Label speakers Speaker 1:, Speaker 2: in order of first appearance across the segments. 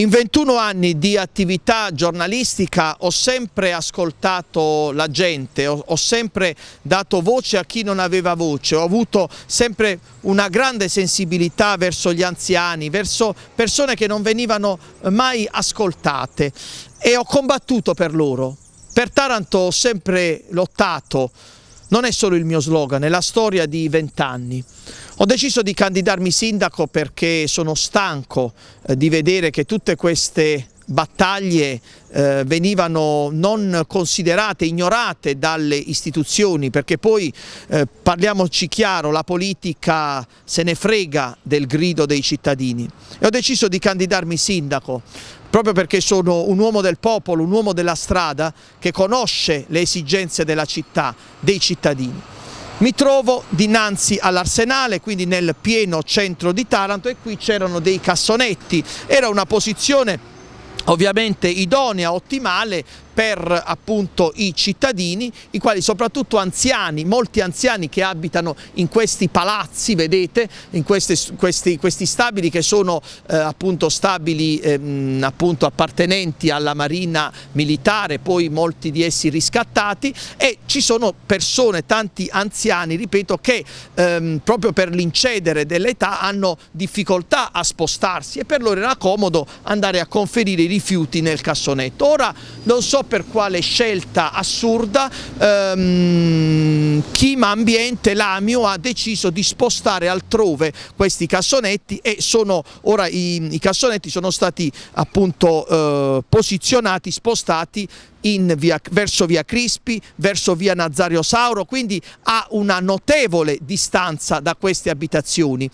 Speaker 1: In 21 anni di attività giornalistica ho sempre ascoltato la gente, ho, ho, sempre dato voce a chi non aveva voce, ho avuto sempre una grande sensibilità verso gli anziani, verso persone che non venivano mai ascoltate e ho combattuto per loro. Per Taranto ho sempre lottato, non è solo il mio slogan, è la storia di vent'anni. Ho deciso di candidarmi sindaco perché sono stanco eh, di vedere che tutte queste battaglie eh, venivano non considerate, ignorate dalle istituzioni perché poi eh, parliamoci chiaro la politica se ne frega del grido dei cittadini e ho deciso di candidarmi sindaco proprio perché sono un uomo del popolo, un uomo della strada che conosce le esigenze della città, dei cittadini. Mi trovo dinanzi all'Arsenale, quindi nel pieno centro di Taranto e qui c'erano dei cassonetti, era una posizione ovviamente idonea, ottimale per appunto i cittadini, i quali soprattutto anziani, molti anziani che abitano in questi palazzi, vedete, in queste, questi, questi, stabili che sono eh, appunto stabili ehm, appunto appartenenti alla marina militare, poi molti di essi riscattati e ci sono persone, tanti anziani, ripeto, che ehm, proprio per l'incedere dell'età hanno difficoltà a spostarsi e per loro era comodo andare a conferire i rifiuti nel cassonetto. Ora non so per quale scelta assurda ehm, Ambiente, l'Amio, ha deciso di spostare altrove questi cassonetti e sono, ora i, i cassonetti sono stati appunto eh, posizionati, spostati Via, verso via Crispi, verso via Nazario Sauro, quindi a una notevole distanza da queste abitazioni.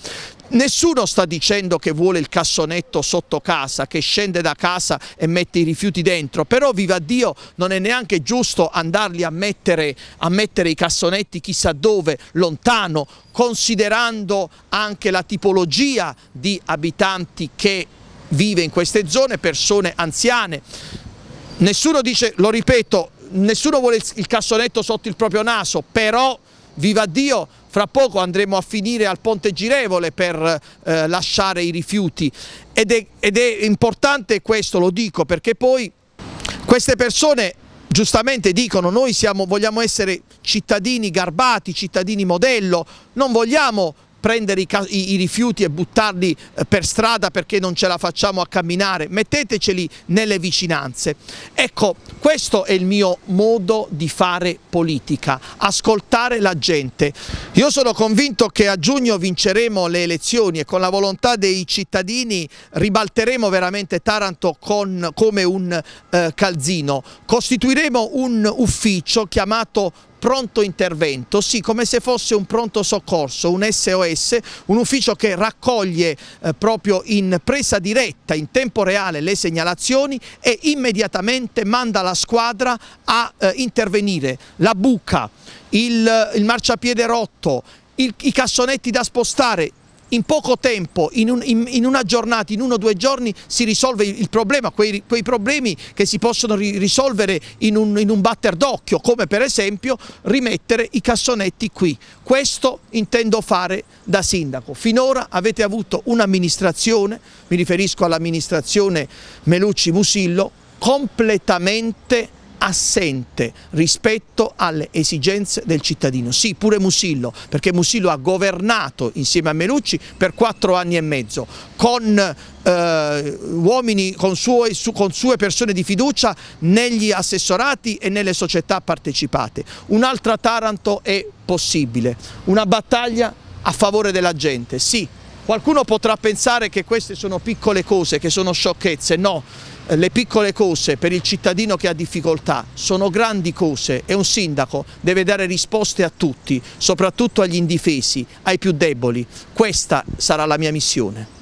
Speaker 1: Nessuno sta dicendo che vuole il cassonetto sotto casa, che scende da casa e mette i rifiuti dentro, però viva Dio non è neanche giusto andarli a mettere, a mettere i cassonetti chissà dove, lontano, considerando anche la tipologia di abitanti che vive in queste zone, persone anziane. Nessuno dice, lo ripeto, nessuno vuole il cassonetto sotto il proprio naso, però viva Dio fra poco andremo a finire al Ponte Girevole per eh, lasciare i rifiuti ed è, ed è importante questo, lo dico, perché poi queste persone giustamente dicono noi siamo, vogliamo essere cittadini garbati, cittadini modello, non vogliamo prendere i, i, i rifiuti e buttarli eh, per strada perché non ce la facciamo a camminare, metteteceli nelle vicinanze. Ecco, questo è il mio modo di fare politica, ascoltare la gente. Io sono convinto che a giugno vinceremo le elezioni e con la volontà dei cittadini ribalteremo veramente Taranto con, come un eh, calzino. Costituiremo un ufficio chiamato pronto intervento, sì, come se fosse un pronto soccorso, un SOS, un ufficio che raccoglie eh, proprio in presa diretta, in tempo reale le segnalazioni e immediatamente manda la squadra a eh, intervenire. La buca, il, il marciapiede rotto, il, i cassonetti da spostare, in poco tempo, in, un, in, in, una giornata, in uno o due giorni si risolve il problema, quei, quei problemi che si possono ri risolvere in un, in un batter d'occhio, come per esempio rimettere i cassonetti qui. Questo intendo fare da sindaco. Finora avete avuto un'amministrazione, mi riferisco all'amministrazione Melucci Musillo, completamente assente rispetto alle esigenze del cittadino. Sì, pure Musillo, perché Musillo ha governato insieme a Melucci per quattro anni e mezzo, con eh, uomini, con sue, su, con sue persone di fiducia negli assessorati e nelle società partecipate. Un'altra Taranto è possibile, una battaglia a favore della gente, sì. Qualcuno potrà pensare che queste sono piccole cose, che sono sciocchezze, no eh, le piccole cose per il cittadino che ha difficoltà sono grandi cose e un sindaco deve dare risposte a tutti, soprattutto agli indifesi, ai più deboli. Questa sarà la mia missione.